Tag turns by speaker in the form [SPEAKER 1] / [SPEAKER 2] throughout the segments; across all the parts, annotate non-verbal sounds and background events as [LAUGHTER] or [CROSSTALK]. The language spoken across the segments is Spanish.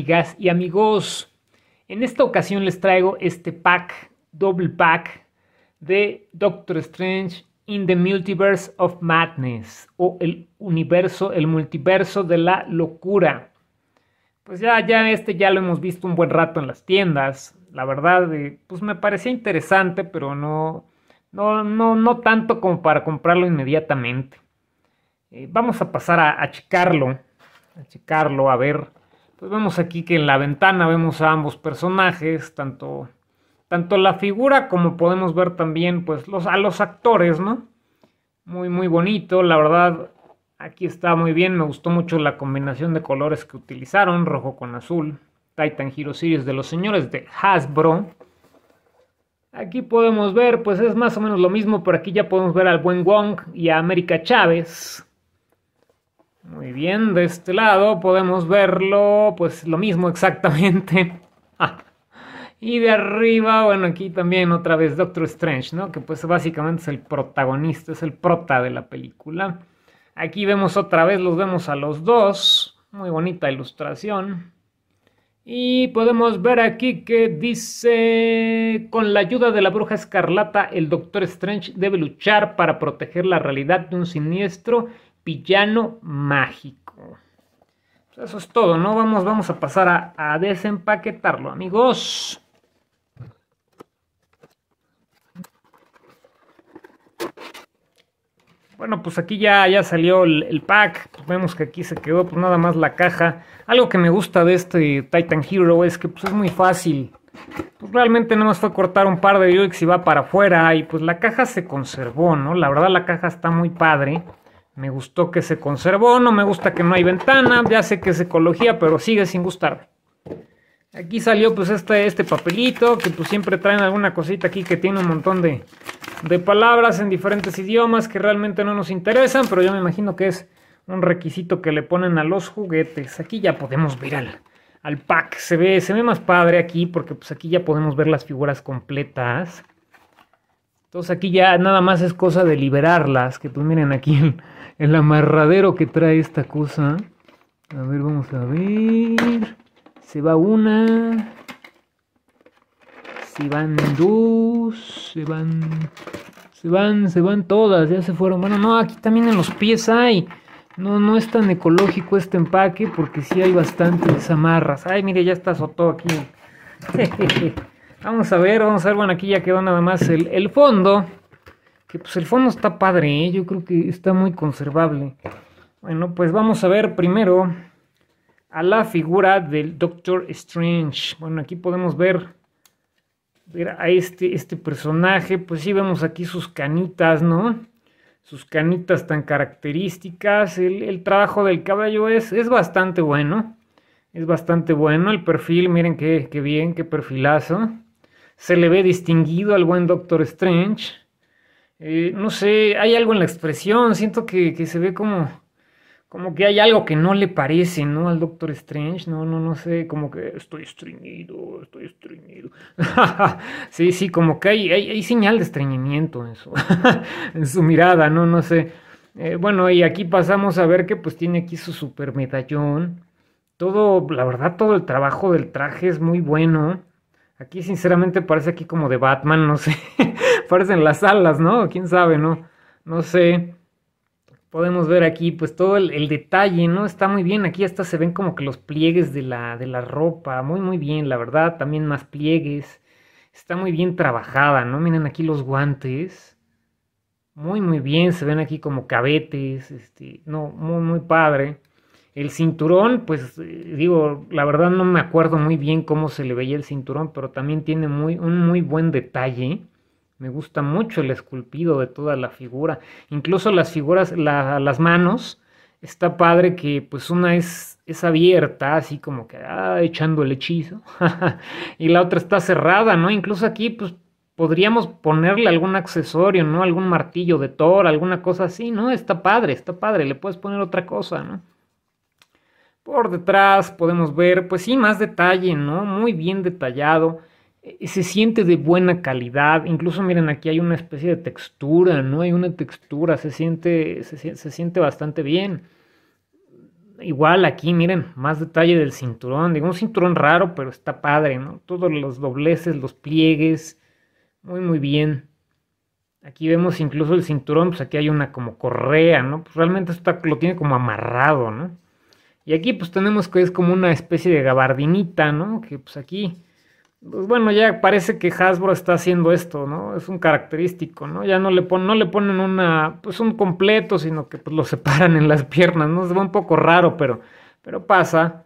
[SPEAKER 1] amigas y amigos. En esta ocasión les traigo este pack, doble pack, de Doctor Strange in the Multiverse of Madness o el universo, el multiverso de la locura. Pues ya, ya este ya lo hemos visto un buen rato en las tiendas. La verdad, eh, pues me parecía interesante, pero no, no, no, no tanto como para comprarlo inmediatamente. Eh, vamos a pasar a, a checarlo, a checarlo, a ver pues vemos aquí que en la ventana vemos a ambos personajes, tanto, tanto la figura como podemos ver también pues, los, a los actores, ¿no? Muy, muy bonito, la verdad, aquí está muy bien, me gustó mucho la combinación de colores que utilizaron, rojo con azul, Titan Hero Series de los señores de Hasbro. Aquí podemos ver, pues es más o menos lo mismo, pero aquí ya podemos ver al buen Wong y a América Chávez. Muy bien, de este lado podemos verlo, pues lo mismo exactamente. [LAUGHS] Ah. Y de arriba, bueno, aquí también otra vez Doctor Strange, ¿no? Que pues básicamente es el protagonista, es el prota de la película. Aquí vemos otra vez, los vemos a los dos. Muy bonita ilustración. Y podemos ver aquí que dice, con la ayuda de la bruja escarlata, el Doctor Strange debe luchar para proteger la realidad de un siniestro pillano Mágico. Pues eso es todo, ¿no? Vamos, vamos a pasar a, a desempaquetarlo, amigos. Bueno, pues aquí ya, ya salió el, pack. vemos que aquí se quedó pues nada más la caja. Algo que me gusta de este Titan Hero es que pues, es muy fácil. Pues realmente nada más fue cortar un par de UX y va para afuera. Y pues la caja se conservó, ¿no? La verdad la caja está muy padre. Me gustó que se conservó, no me gusta que no hay ventana, ya sé que es ecología, pero sigue sin gustarme. Aquí salió pues este, este papelito, que pues siempre traen alguna cosita aquí que tiene un montón de, de palabras en diferentes idiomas que realmente no nos interesan, pero yo me imagino que es un requisito que le ponen a los juguetes. Aquí ya podemos ver al, pack, se ve, se ve más padre aquí porque pues aquí ya podemos ver las figuras completas. Entonces aquí ya nada más es cosa de liberarlas, que pues miren aquí el, amarradero que trae esta cosa. A ver, vamos a ver. Se va una. Se van dos. Se van. Se van, se van todas. Ya se fueron. Bueno, no, aquí también en los pies hay. No, no es tan ecológico este empaque porque sí hay bastantes amarras. Ay, mire, ya está azotó aquí. [LAUGHS] Vamos a ver, vamos a ver, bueno, aquí ya quedó nada más el, el fondo. Que pues el fondo está padre, ¿eh? yo creo que está muy conservable. Bueno, pues vamos a ver primero a la figura del Doctor Strange. Bueno, aquí podemos ver, ver a este, este personaje. Pues sí, vemos aquí sus canitas, ¿no? Sus canitas tan características. El, el trabajo del caballo es, es bastante bueno. Es bastante bueno el perfil, miren qué, qué bien, qué perfilazo se le ve distinguido al buen Doctor Strange. Eh, no sé, hay algo en la expresión, siento que, se ve como, como que hay algo que no le parece, ¿no? Al Doctor Strange, no, no, no sé, como que estoy estreñido, estoy estreñido. [LAUGHS] sí, sí, como que hay, hay, señal de estreñimiento en su, [LAUGHS] en su mirada, ¿no? No sé. Eh, bueno, y aquí pasamos a ver que pues tiene aquí su super medallón. Todo, la verdad, todo el trabajo del traje es muy bueno. Aquí sinceramente parece aquí como de Batman, no sé. [LAUGHS] Parecen las alas, ¿no? ¿Quién sabe, no? No sé. Podemos ver aquí pues todo el, detalle, ¿no? Está muy bien. Aquí hasta se ven como que los pliegues de la, de la ropa. Muy, muy bien, la verdad. También más pliegues. Está muy bien trabajada, ¿no? Miren aquí los guantes. Muy, muy bien. Se ven aquí como cabetes. Este, no, muy, muy padre. El cinturón, pues eh, digo, la verdad no me acuerdo muy bien cómo se le veía el cinturón, pero también tiene muy, un muy buen detalle. Me gusta mucho el esculpido de toda la figura. Incluso las figuras, las manos, está padre que pues una es, es abierta, así como que ah, echando el hechizo, [LAUGHS] y la otra está cerrada, ¿no? Incluso aquí pues podríamos ponerle algún accesorio, ¿no? Algún martillo de Thor, alguna cosa así, ¿no? Está padre, está padre, le puedes poner otra cosa, ¿no? Por detrás podemos ver, pues sí, más detalle, ¿no? Muy bien detallado. Eh, se siente de buena calidad. Incluso miren, aquí hay una especie de textura, ¿no? Hay una textura, se siente, se, siente bastante bien. Igual aquí, miren, más detalle del cinturón. Digo, un cinturón raro, pero está padre, ¿no? Todos los dobleces, los pliegues. Muy, muy bien. Aquí vemos incluso el cinturón, pues aquí hay una como correa, ¿no? Pues realmente está, lo tiene como amarrado, ¿no? Y aquí pues tenemos que es como una especie de gabardinita, ¿no? Que pues aquí, pues bueno, ya parece que Hasbro está haciendo esto, ¿no? Es un característico, ¿no? Ya no le, no le ponen una, pues un completo, sino que pues lo [LAUGHS] separan en las piernas, ¿no? Se ve un poco raro, pero, pero pasa.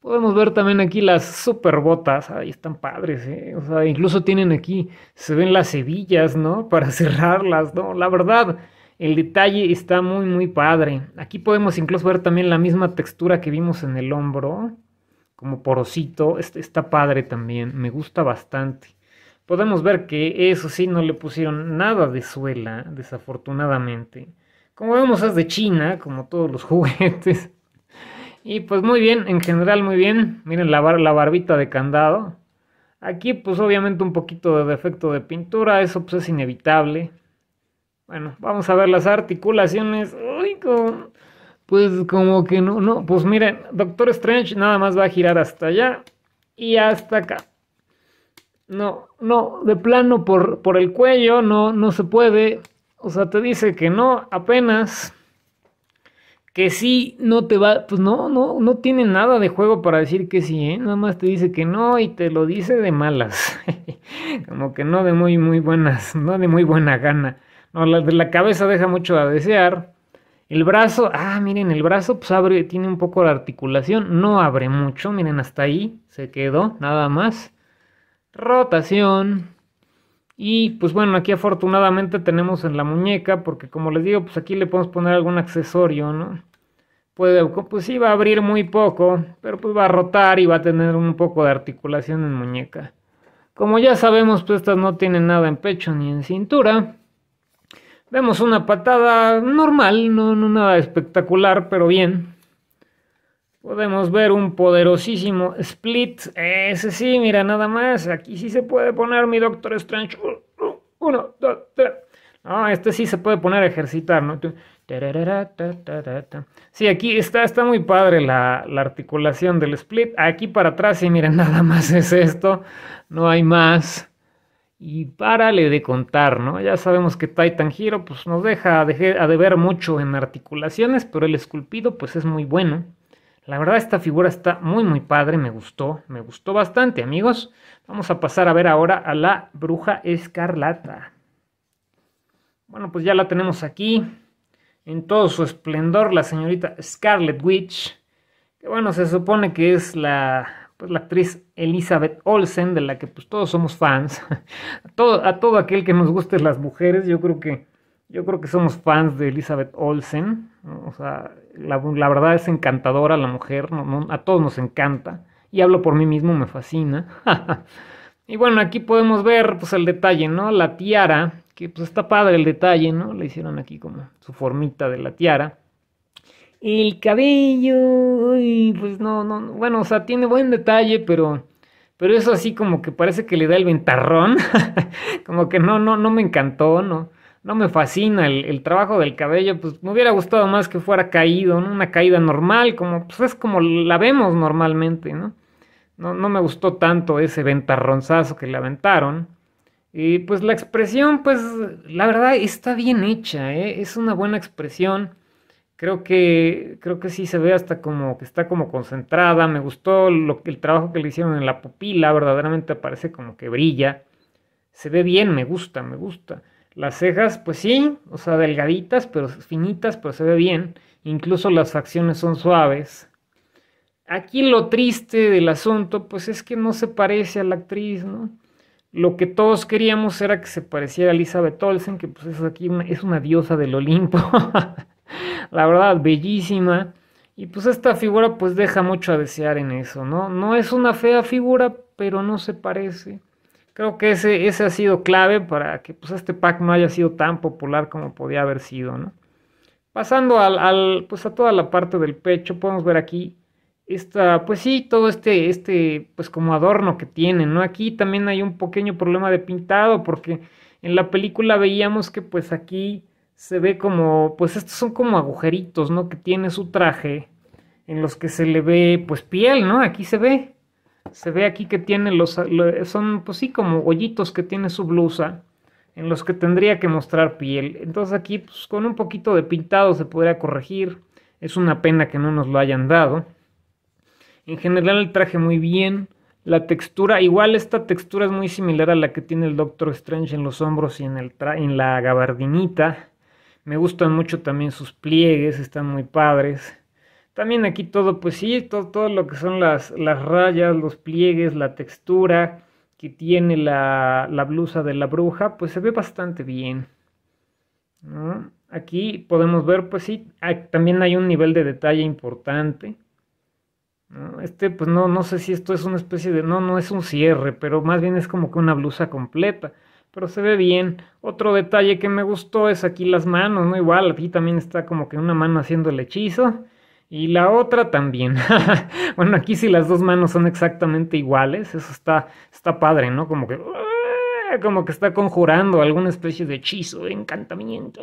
[SPEAKER 1] Podemos ver también aquí las super botas, ahí están padres, ¿eh? o sea, incluso tienen aquí, se ven las hebillas, ¿no? [LAUGHS] Para cerrarlas, ¿no? La verdad, el detalle está muy muy padre. Aquí podemos incluso ver también la misma textura que vimos en el hombro, como porosito. está padre también, me gusta bastante. Podemos ver que eso sí no le pusieron nada de suela, desafortunadamente. Como vemos es de China, como todos los [LAUGHS] juguetes. Y pues muy bien, en general muy bien. Miren la, la barbita de candado. Aquí pues obviamente un poquito de defecto de pintura, eso pues es inevitable. Bueno, vamos a ver las articulaciones. Uy, pues como que no, no. Pues miren, Doctor Strange nada más va a girar hasta allá y hasta acá. No, no, de plano por, por el cuello no, no se puede. O sea, te dice que no, apenas. Que sí, no te va, pues no, no, no tiene nada de juego para decir que sí, ¿eh? Nada más te dice que no y te lo dice de malas. [LAUGHS] como que no de muy, muy buenas, no de muy buena gana. No, la, la cabeza deja mucho a desear. El brazo, ah, miren, el brazo pues abre, tiene un poco de articulación, no abre mucho, miren, hasta ahí se quedó, nada más. Rotación. Y pues bueno, aquí afortunadamente tenemos en la muñeca, porque como les digo, pues aquí le podemos poner algún accesorio, ¿no? Puede, pues sí va a abrir muy poco, pero pues va a rotar y va a tener un poco de articulación en muñeca. Como ya sabemos, pues estas no tienen nada en pecho ni en cintura. Vemos una patada normal, no, no nada espectacular, pero bien. Podemos ver un poderosísimo split. Ese sí, mira, nada más. Aquí sí se puede poner mi Doctor Strange. Uno, dos, tres. No, este sí se puede poner a ejercitar, ¿no? Sí, aquí está, está muy padre la, la, articulación del split. Aquí para atrás, sí, miren, [LAUGHS] nada más es esto. No hay más y párale de contar, ¿no? Ya sabemos que Titan Hero pues, nos deja a, ver mucho en articulaciones, pero el esculpido pues es muy bueno. La verdad esta figura está muy muy padre, me gustó, me gustó bastante amigos. Vamos a pasar a ver ahora a la bruja escarlata. Bueno, pues ya la tenemos aquí, en todo su esplendor, la señorita Scarlet Witch, que bueno, se supone que es la pues, la actriz Elizabeth Olsen, de la que pues, todos somos fans. A [LAUGHS] todo, a todo aquel que nos guste las mujeres, yo creo que, yo creo que somos fans de Elizabeth Olsen. O sea, la, verdad es encantadora la mujer, a todos nos encanta. Y hablo por mí mismo, me fascina. [LAUGHS] y bueno, aquí podemos ver pues, el detalle, ¿no? La tiara, que pues está padre el detalle, ¿no? Le hicieron aquí como su formita de la tiara. El cabello, pues no, no, bueno, o sea, tiene buen detalle, pero, pero eso así como que parece que le da el ventarrón, [LAUGHS] como que no, no, no me encantó, no, no me fascina el, trabajo del cabello, pues me hubiera gustado más que fuera caído, una caída normal, como pues es como la vemos normalmente, ¿no? No, no me gustó tanto ese ventarronzazo que le aventaron. Y pues la expresión, pues la verdad está bien hecha, ¿eh? es una buena expresión creo que, creo que sí se ve hasta como que está como concentrada. Me gustó lo, el trabajo que le hicieron en la pupila, verdaderamente parece como que brilla. Se ve bien, me gusta, me gusta. Las cejas, pues sí, o sea, delgaditas, pero finitas, pero se ve bien. Incluso las facciones son suaves. Aquí lo triste del asunto, pues es que no se parece a la actriz, ¿no? Lo que todos queríamos era que se pareciera a Elizabeth Olsen, que pues es aquí es una diosa del Olimpo. [LAUGHS] la verdad, bellísima. Y pues esta figura pues deja mucho a desear en eso, ¿no? No es una fea figura, pero no se parece. Creo que ese, ese ha sido clave para que pues este pack no haya sido tan popular como podía haber sido, ¿no? Pasando al, pues a toda la parte del pecho, podemos ver aquí esta, pues sí, todo este, este, pues como adorno que tiene ¿no? Aquí también hay un pequeño problema de pintado porque en la película veíamos que pues aquí se ve como, pues estos son como agujeritos, ¿no? Que tiene su traje, en los que se le ve, pues piel, ¿no? Aquí se ve. Se ve aquí que tiene los, son pues sí como hoyitos que tiene su blusa, en los que tendría que mostrar piel. Entonces aquí, pues con un poquito de pintado se podría corregir. Es una pena que no nos lo hayan dado. En general el traje muy bien. La textura, igual esta textura es muy similar a la que tiene el Doctor Strange en los hombros y en, el en la gabardinita. Me gustan mucho también sus pliegues, están muy padres. También aquí todo, pues sí, todo, todo lo que son las, las rayas, los pliegues, la textura que tiene la, la blusa de la bruja, pues se ve bastante bien. Aquí podemos ver, pues sí, también hay un nivel de detalle importante. Este, pues no, no sé si esto es una especie de, no, no es un cierre, pero más bien es como que una blusa completa pero se ve bien. Otro detalle que me gustó es aquí las manos, ¿no? Igual, aquí también está como que una mano haciendo el hechizo y la otra también. [LAUGHS] bueno, aquí sí las dos manos son exactamente iguales, eso está, está padre, ¿no? Como que, ¡ah! como que está conjurando alguna especie de hechizo, de encantamiento.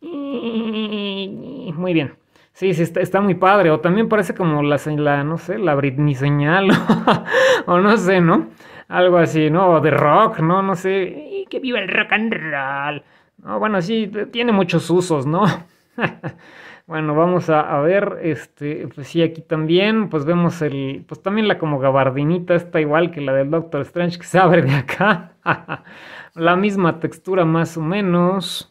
[SPEAKER 1] Muy bien. Sí, sí, está, está, muy padre. O también parece como la, la no sé, la Britney señal. [LAUGHS] o no sé, ¿no? algo así, ¿no? de rock, ¿no? No sé, que viva el rock and roll. No, bueno, sí, tiene muchos usos, ¿no? [LAUGHS] bueno, vamos a, a, ver, este, pues sí, aquí también, pues vemos el, pues también la como gabardinita está igual que la del Doctor Strange que se abre de acá. [LAUGHS] la misma textura más o menos.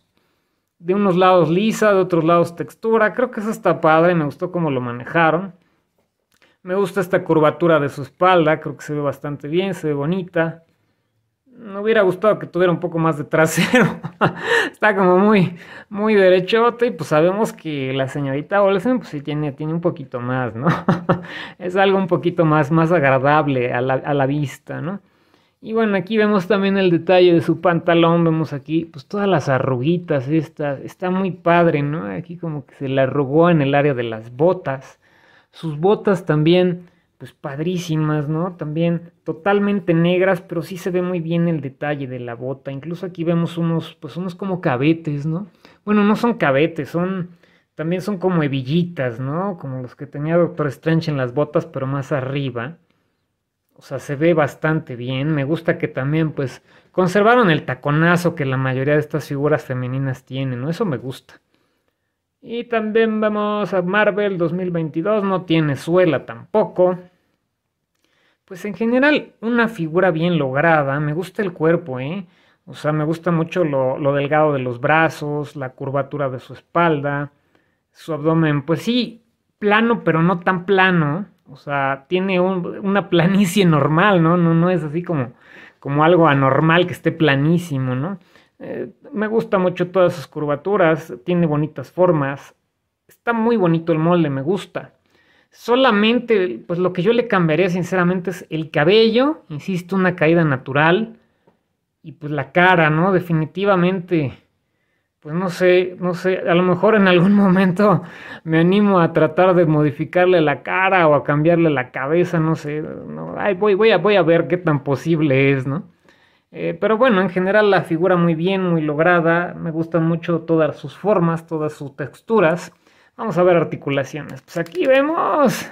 [SPEAKER 1] De unos lados lisa, de otros lados textura. Creo que eso está padre, me gustó cómo lo manejaron. Me gusta esta curvatura de su espalda, creo que se ve bastante bien, se ve bonita. Me hubiera gustado que tuviera un poco más de trasero. [LAUGHS] Está como muy, muy derechote y pues sabemos que la señorita Olsen pues sí tiene, tiene un poquito más, ¿no? [LAUGHS] es algo un poquito más, más agradable a la, vista, ¿no? Y bueno, aquí vemos también el detalle de su pantalón, vemos aquí pues todas las arruguitas estas, está muy padre, ¿no? Aquí como que se le arrugó en el área de las botas. Sus botas también, pues padrísimas, ¿no? También totalmente negras, pero sí se ve muy bien el detalle de la bota. Incluso aquí vemos unos, pues unos como cabetes, ¿no? Bueno, no son cabetes, son también son como hebillitas, ¿no? Como los que tenía Doctor Strange en las botas, pero más arriba. O sea, se ve bastante bien. Me gusta que también, pues, conservaron el taconazo que la mayoría de estas figuras femeninas tienen, ¿no? Eso me gusta. Y también vamos a Marvel 2022, no tiene suela tampoco. Pues en general, una figura bien lograda. Me gusta el cuerpo, ¿eh? O sea, me gusta mucho lo, lo delgado de los brazos, la curvatura de su espalda, su abdomen. Pues sí, plano, pero no tan plano. O sea, tiene una planicie [LAUGHS] normal, ¿no? ¿no? No es así como, como algo anormal que esté planísimo, ¿no? Eh, me gusta mucho todas sus curvaturas, tiene bonitas formas, está muy bonito el molde, me gusta. Solamente, pues lo que yo le cambiaría sinceramente es el cabello, insisto, una caída natural y pues la cara, ¿no? Definitivamente, pues no sé, no sé, a lo mejor en algún [LAUGHS] momento me animo a tratar de modificarle la cara o a cambiarle la cabeza, no sé, no, ay, voy, voy, a, voy a ver qué tan posible es, ¿no? Eh, pero bueno, en general la figura muy bien, muy lograda. Me gustan mucho todas sus formas, todas sus texturas. Vamos a ver articulaciones. Pues aquí vemos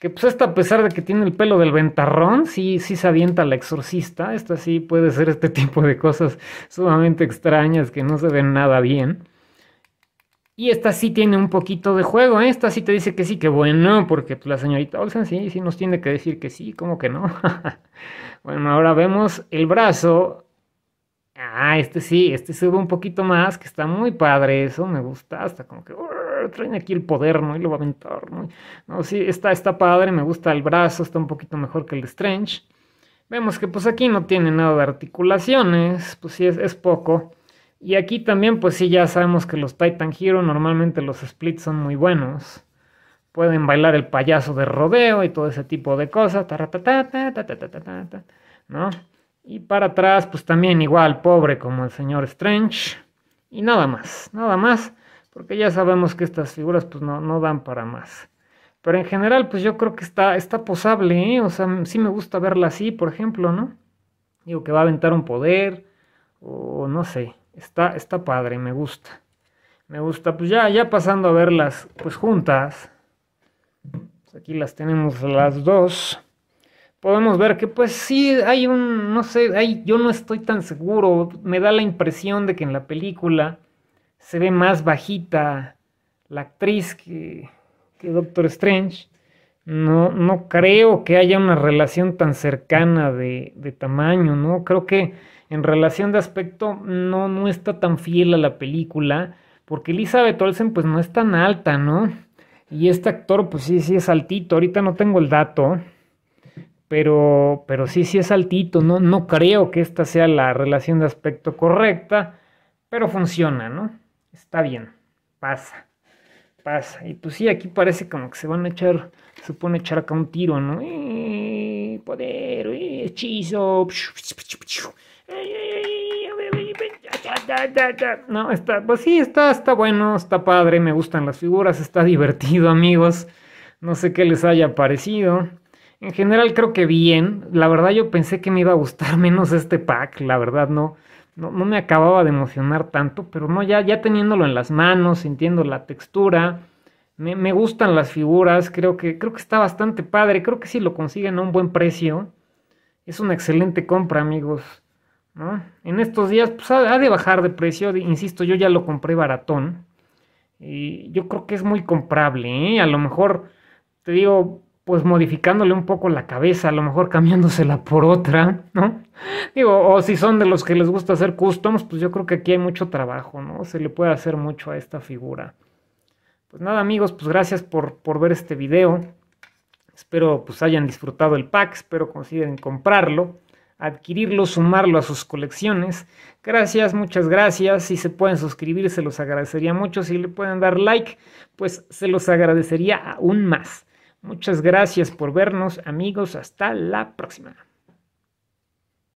[SPEAKER 1] que pues esta a pesar de que tiene el pelo del ventarrón, sí, sí se avienta la exorcista. Esta sí puede ser este [LAUGHS] tipo de cosas sumamente extrañas que no se ven nada bien. Y esta sí tiene un poquito de juego, ¿eh? esta sí te dice que sí, que bueno, porque pues, la señorita Olsen sí, sí nos tiene que decir que sí, como que no. [LAUGHS] bueno, ahora vemos el brazo. Ah, este sí, este sube un poquito más, que está muy padre, eso me gusta, hasta como que Trae traen aquí el poder, ¿no? Y lo va a aventar, ¿no? no sí, está, está padre, me gusta el brazo, está un poquito mejor que el Strange. Vemos que pues aquí no tiene nada de articulaciones, pues sí es poco. Y aquí también, pues sí, ya sabemos que los Titan Hero normalmente los splits son muy buenos. Pueden bailar el payaso de rodeo y todo ese tipo de cosas. ¿No? Y para atrás, pues también igual, pobre como el señor Strange. Y nada más, nada más. Porque ya sabemos que estas figuras pues no, dan para más. Pero en general, pues yo creo que está, está posable, ¿eh? O sea, sí me gusta verla así, por ejemplo, ¿no? Digo que va a aventar un poder. O no sé. Está, está padre, me gusta. Me gusta. Pues ya, ya pasando a verlas pues juntas. Pues aquí las tenemos las dos. Podemos ver que pues sí, hay un, no sé, hay, yo no estoy tan seguro. Me da la impresión de que en la película se ve más bajita la actriz que, que Doctor Strange. No, no creo que haya una relación tan cercana de, de tamaño, ¿no? Creo que en relación de aspecto no, no está tan fiel a la película, porque Elizabeth Olsen pues no es tan alta, ¿no? Y este actor pues sí, sí es altito, ahorita no tengo el dato, pero, pero sí, sí es altito, no, no creo que esta sea la relación de aspecto correcta, pero funciona, ¿no? Está bien, pasa, pasa. Y pues sí, aquí parece como que se van a echar, se pone a echar acá un tiro, ¿no? Eh, poder, eh, hechizo. No, está, pues sí, está, está bueno, está padre, me gustan las figuras, está [LAUGHS] divertido, amigos. No sé qué les haya parecido. En general creo que bien. La verdad yo pensé que me iba a gustar [LAUGHS] menos este pack, la verdad no. No, me acababa de emocionar tanto, pero no, ya, ya teniéndolo en las manos, sintiendo la textura, me, me gustan las figuras, creo que, creo que está bastante padre, creo que si lo consiguen a un buen precio, es una excelente compra, amigos. En estos días pues, ha, de bajar de precio, insisto, yo ya lo compré baratón. Y yo creo que es muy comprable, ¿eh? A lo mejor, te digo, pues modificándole un poco la cabeza, a lo mejor cambiándosela por otra, ¿no? o si son de los que les gusta hacer customs, pues yo creo que aquí hay mucho trabajo, ¿no? Se le puede hacer mucho a esta figura. Pues nada amigos, pues gracias por, ver este video. Espero pues hayan disfrutado el pack, espero consiguen comprarlo adquirirlo, sumarlo a sus colecciones. Gracias, muchas gracias. Si se pueden suscribir, se los agradecería mucho. Si le pueden dar like, pues se los agradecería aún más. Muchas gracias por vernos, amigos. Hasta la próxima.